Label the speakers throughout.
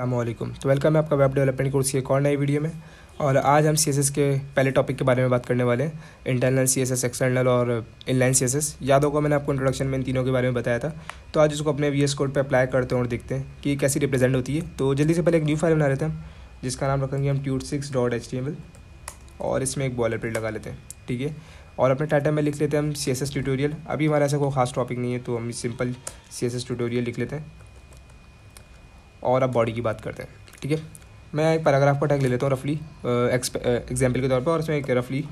Speaker 1: अल्लाम तो वेलकम है आपका वेब डेवलपमेंट कोर्स की एक और नई वीडियो में और आज हम सीएसएस के पहले टॉपिक के बारे में बात करने वाले हैं इंटरनल सीएसएस एक्सटर्नल और इनलाइन सीएसएस याद होगा मैंने आपको इंट्रोडक्शन में इन तीनों के बारे में बताया था तो आज इसको अपने वी एस कोड पर अप्लाई करते हैं और देखते हैं कि कैसी रिप्रेजेंट होती है तो जल्दी से पहले एक न्यू फाइल बना लेते हैं जिसका नाम रखेंगे हम tut six dot H T M L और इसमें एक बॉलर प्लेट लगा लेते हैं ठीक है और अपने टाटा में लिख लेते हैं हम सी एस एस ट्यूटोरियल अभी हमारा ऐसा कोई खास टॉपिक नहीं है तो हम simple C S S tutorial लिख लेते हैं और अब बॉडी की बात करते हैं ठीक है मैं एक पैराग्राफ का टैग ले लेता हूँ रफली एग्जाम्पल के तौर पर और उसमें एक रफली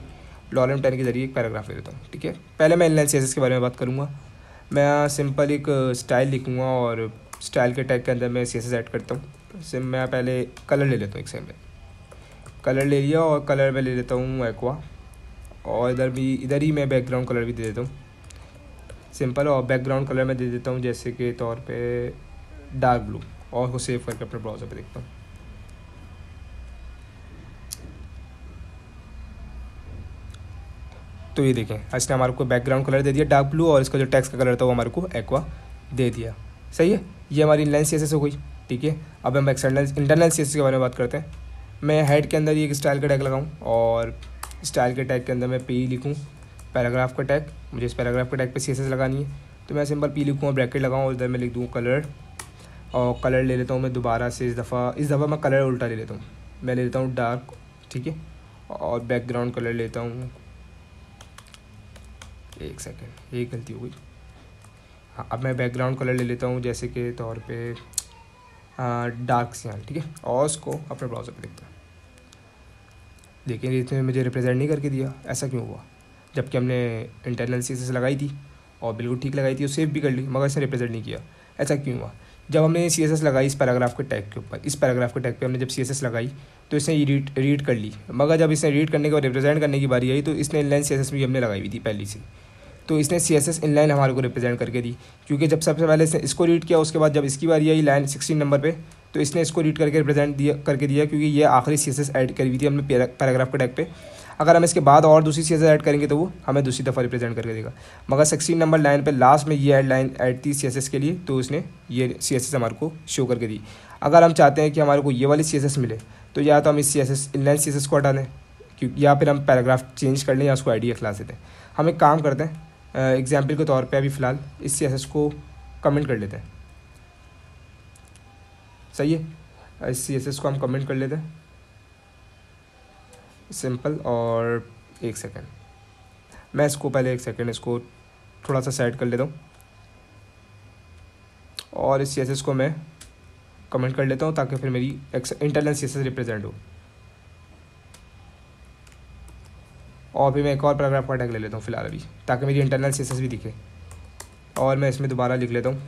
Speaker 1: लॉलम टैन के जरिए एक पैराग्राफ ले लेता हूँ ठीक है पहले मैं एनलाइन सी के बारे में बात करूँगा मैं सिंपल एक स्टाइल लिखूँगा और स्टाइल के टैग के अंदर मैं सी ऐड करता हूँ सिम मैं पहले कलर ले लेता हूँ एक में कलर ले लिया और कलर में ले लेता हूँ एक्वा और इधर भी इधर ही मैं बैकग्राउंड कलर भी दे देता हूँ सिंपल और बैकग्राउंड कलर में दे देता हूँ जैसे के तौर पे डार्क ब्लू और उसको सेव करके अपने ब्राउज़र पर देखता हूँ तो ये देखें इसने हमारे को बैकग्राउंड कलर दे दिया डार्क ब्लू और इसका जो टैक्स का कलर था वो हमारे को एक्वा दे दिया सही है ये हमारी इनलाइन सी हो गई ठीक है अब हम एक्सटर्नल इंटरनल सी के बारे में बात करते हैं मैं हेड के अंदर ये एक स्टाइल का टैग लगाऊँ और स्टाइल के टैग के अंदर मैं पी लिखूँ पैराग्राफ का टैग मुझे इस पैराग्राफ के टैग पे सी लगानी है तो मैं सिंपल पी लिखूँ और ब्रैकेट लगाऊँ और इधर मैं लिख दूँ कलर और कलर ले लेता हूँ मैं दोबारा से इस दफ़ा इस दफ़ा मैं कलर उल्टा ले लेता हूँ मैं ले लेता हूँ डार्क ठीक है और बैकग्राउंड कलर लेता हूँ एक सेकेंड एक गलती हो गई हाँ अब मैं बैकग्राउंड कलर ले लेता हूँ जैसे के तौर पे आ, डार्क सियान ठीक है और उसको अपने ब्राउज़र पे देखता देखिए लेकिन इसने मुझे रिप्रेजेंट नहीं करके दिया ऐसा क्यों हुआ जबकि हमने इंटरनल सीसेस लगाई थी और बिल्कुल ठीक लगाई थी और सेव भी कर ली मगर इसने रिप्रेजेंट नहीं किया ऐसा क्यों हुआ जब हमने सी एस एस लगाई इस पैराग्राफ के टैग के ऊपर इस पैराग्राफ के टैग पे हमने जब सी एस एस लगाई तो इसने रीड रीड कर ली मगर जब इसने रीड करने के बाद रिप्रेजेंट करने की बारी आई तो इसने इनलाइन सी एस एस भी हमने लगाई हुई थी पहली से तो इसने सी एस एस इनलाइन हमारे को रिप्रेजेंट करके दी क्योंकि जब सबसे पहले इसने इसको रीड किया उसके बाद जब इसकी बारी आई लाइन सिक्सटीन नंबर पर तो इसने इसको रीड करके रिप्रेजेंट दिया करके दिया क्योंकि ये आखिरी सी एस एस एड करी हुई थी हमने पैराग्राफ के टैग पर अगर हम इसके बाद और दूसरी चीज़ें ऐड करेंगे तो वो हमें दूसरी दफ़ा रिप्रेजेंट करके देगा मगर सिक्सटीन नंबर लाइन पर लास्ट में ये एड लाइन एड थी सी के लिए तो उसने ये सी एस हमारे को शो करके दी अगर हम चाहते हैं कि हमारे को ये वाली सी मिले तो या तो हम इस C S S inline C को हटा दें क्योंकि या फिर हम पैराग्राफ चेंज कर लें या उसको आइडिया खिला देते हैं हम एक काम करते हैं एग्जाम्पल के तौर पर अभी फ़िलहाल इस सी को कमेंट कर लेते हैं सही है इस सी को हम कमेंट कर लेते हैं सिंपल और एक सेकेंड मैं इसको पहले एक सेकेंड इसको थोड़ा सा सेट कर लेता हूँ और इस सी को मैं कमेंट कर लेता हूँ ताकि फिर मेरी इंटरनल सी रिप्रेजेंट हो और भी मैं एक और पैराग्राफ का टैग ले लेता हूँ फिलहाल अभी ताकि मेरी इंटरनल सी भी दिखे और मैं इसमें दोबारा लिख लेता हूँ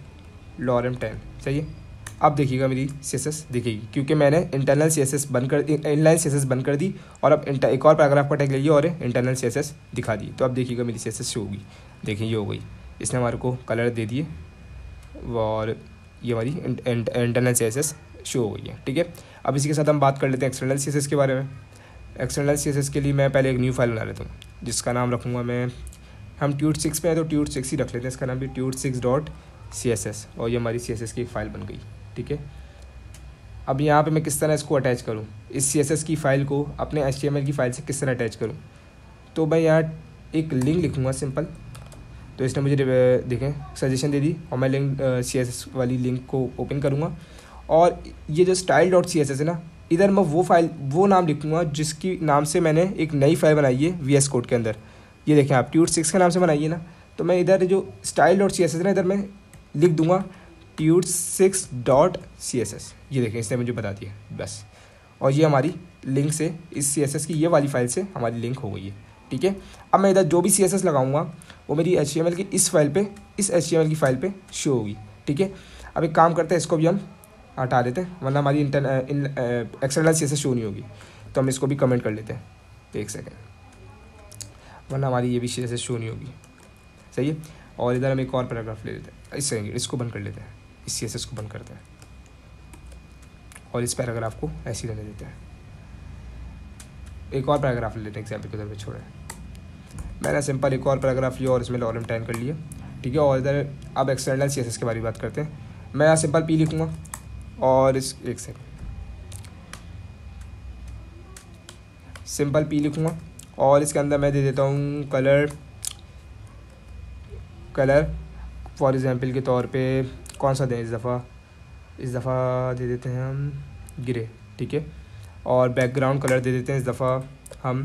Speaker 1: लॉरम टेन सही है अब देखिएगा मेरी सी एस दिखेगी क्योंकि मैंने इंटरनल सी एस बंद कर इनलाइन सी एस बंद कर दी और अब एक और पैराग्राफ का टैग लीजिए और इंटरनल सी एस दिखा दी तो अब देखिएगा मेरी सी एस होगी देखिए ये हो गई इसने हमारे को कलर दे दिए और ये हमारी इंटरनल सी एस शो हो गई है ठीक है अब इसी के साथ हम बात कर लेते हैं एक्सटर्नल सी के बारे में एक्सटर्नल सी के लिए मैं पहले एक न्यू फाइल बना लेता हूँ जिसका नाम रखूँगा मैं हम ट्यूट सिक्स पे हैं तो ट्यूट सिक्स ही रख लेते हैं इसका नाम भी tut six dot C S S और ये हमारी सी एस एस की एक फ़ाइल बन गई ठीक है अब यहाँ पे मैं किस तरह इसको अटैच करूँ इस सी की फ़ाइल को अपने एच की फ़ाइल से किस तरह अटैच करूँ तो मैं यहाँ एक लिंक लिखूँगा सिंपल तो इसने मुझे देखें सजेशन दे दी और मैं लिंक सी वाली लिंक को ओपन करूँगा और ये जो स्टाइल डॉट सी है ना इधर मैं वो फाइल वो नाम लिखूँगा जिसकी नाम से मैंने एक नई फाइल बनाई है वी एस कोड के अंदर ये देखें आप ट्यूट सिक्स के नाम से बनाइए ना तो मैं इधर जो स्टाइल डॉट सी एस है ना इधर मैं लिख दूँगा tut six dot C S S ये देखें इसने मुझे बता दिया बस और ये हमारी लिंक से इस सी एस एस की ये वाली फाइल से हमारी लिंक हो गई है ठीक है अब मैं इधर जो भी सी एस एस लगाऊँगा वो मेरी एच एम एल की इस फाइल पे इस एच एम एल की फाइल पे शो होगी ठीक है अब एक काम करते हैं इसको भी हम हटा देते हैं वरना हमारी inter external C S S show नहीं होगी तो हम इसको भी कमेंट कर लेते हैं एक सेकेंड वरना हमारी ये भी सी एस एस शो नहीं होगी सही है और इधर हम एक और पैराग्राफ ले लेते हैं इस इसको बंद कर लेते हैं इस सी को बंद करते हैं और इस पैराग्राफ को ऐसी रहने देते हैं एक और पैराग्राफ ले लेते हैं एग्जाम्पल के तौर पर छोड़ें मैंने सिंपल एक और पैराग्राफ लिया और इसमें लॉरम टाइम कर लिया ठीक है और इधर अब एक्सटर्नल सी के बारे में बात करते हैं मैं यहाँ सिंपल पी लिखूँगा और इस एक सेकेंड सिंपल पी लिखूँगा और इसके अंदर मैं दे देता हूँ कलर कलर फॉर एग्ज़ाम्पल के तौर पे कौन सा दें इस दफ़ा इस दफ़ा दे देते हैं हम ग्रे ठीक है और बैकग्राउंड कलर दे देते हैं इस दफ़ा हम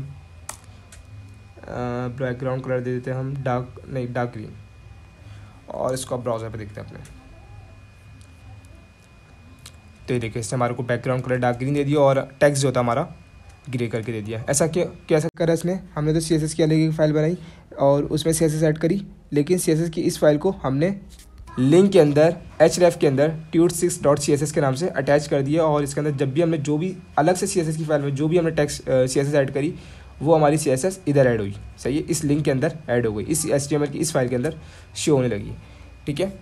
Speaker 1: बैकग्राउंड कलर दे देते हैं हम डार्क नहीं डार्क ग्रीन और इसको आप ब्राउज़र पर देखते हैं अपने तो ये देखिए इससे हमारे को बैकग्राउंड कलर डार्क ग्रीन दे दिया और टैक्स जो था हमारा ग्रे करके दे दिया ऐसा क्या कैसा करा इसने हमने तो सी एस एस की अलग एक फ़ाइल बनाई और उसमें सी एस एस ऐड करी लेकिन सी एस एस की इस फाइल को हमने लिंक के अंदर एच के अंदर ट्यूट सिक्स डॉट सी के नाम से अटैच कर दिया और इसके अंदर जब भी हमने जो भी अलग से सी की फाइल में जो भी हमने टैक्स सी एस ऐड करी वो हमारी सी इधर ऐड हुई सही है इस लिंक के अंदर ऐड हो गई इस एस की इस फाइल के अंदर शो होने लगी ठीक है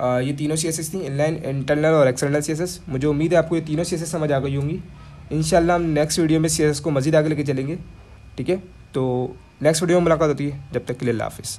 Speaker 1: आ, ये तीनों सी एस थी इनलाइन इंटरनल और एक्सटर्नल सी मुझे उम्मीद है आपको ये तीनों सी समझ आ गई होंगी इन हम नेक्स्ट वीडियो में सी को मज़ीद आगे लेके चलेंगे ठीक है तो नेक्स्ट वीडियो में मुलाकात होती है जब तक के लिए हाफिज़